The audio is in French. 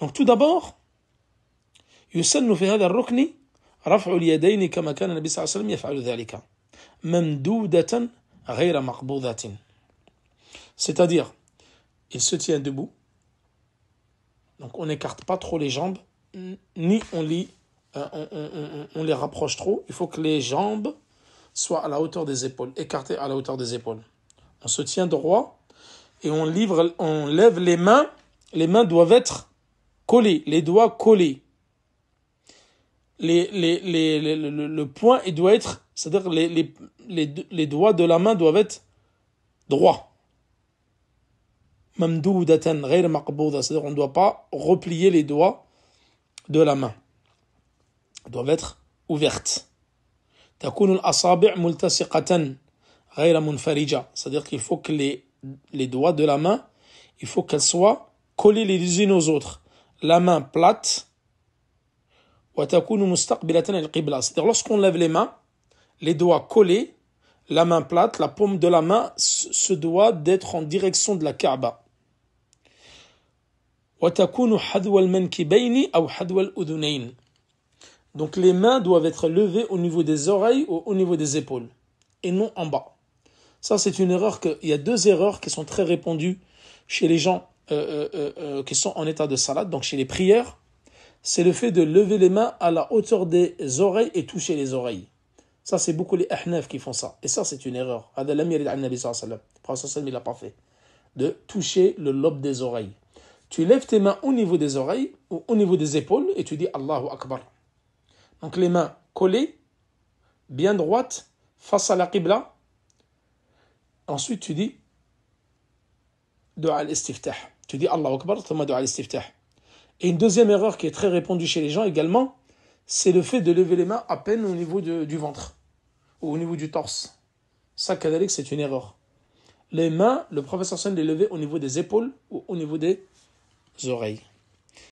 Donc tout d'abord, في صلى الله عليه وسلم c'est-à-dire il se tient debout donc on n'écarte pas trop les jambes ni on les, euh, on les rapproche trop il faut que les jambes soient à la hauteur des épaules écartées à la hauteur des épaules on se tient droit et on livre on lève les mains les mains doivent être Coller, les doigts collés. Les, le, point, il doit être, c'est-à-dire les, doigts de la main doivent être droits. c'est-à-dire on ne doit pas replier les doigts de la main. Ils doivent être ouvertes. c'est-à-dire qu'il faut que les, les doigts de la main, il faut qu'elles soient collées les unes aux autres la main plate, c'est-à-dire lorsqu'on lève les mains, les doigts collés, la main plate, la paume de la main se doit d'être en direction de la Kaaba. Donc les mains doivent être levées au niveau des oreilles ou au niveau des épaules et non en bas. Ça c'est une erreur que il y a deux erreurs qui sont très répandues chez les gens euh, euh, euh, qui sont en état de salade, donc chez les prières, c'est le fait de lever les mains à la hauteur des oreilles et toucher les oreilles. Ça, c'est beaucoup les ahnaf qui font ça. Et ça, c'est une erreur. Le prophète ne l'a pas fait. De toucher le lobe des oreilles. Tu lèves tes mains au niveau des oreilles ou au niveau des épaules et tu dis Allahu Akbar. Donc les mains collées, bien droites, face à la qibla. Ensuite, tu dis Dua al-istiftah. Tu dis Allah Akbar, Et une deuxième erreur qui est très répandue chez les gens également, c'est le fait de lever les mains à peine au niveau du ventre ou au niveau du torse. Ça, c'est une erreur. Les mains, le professeur Sen les lever au niveau des épaules ou au niveau des oreilles.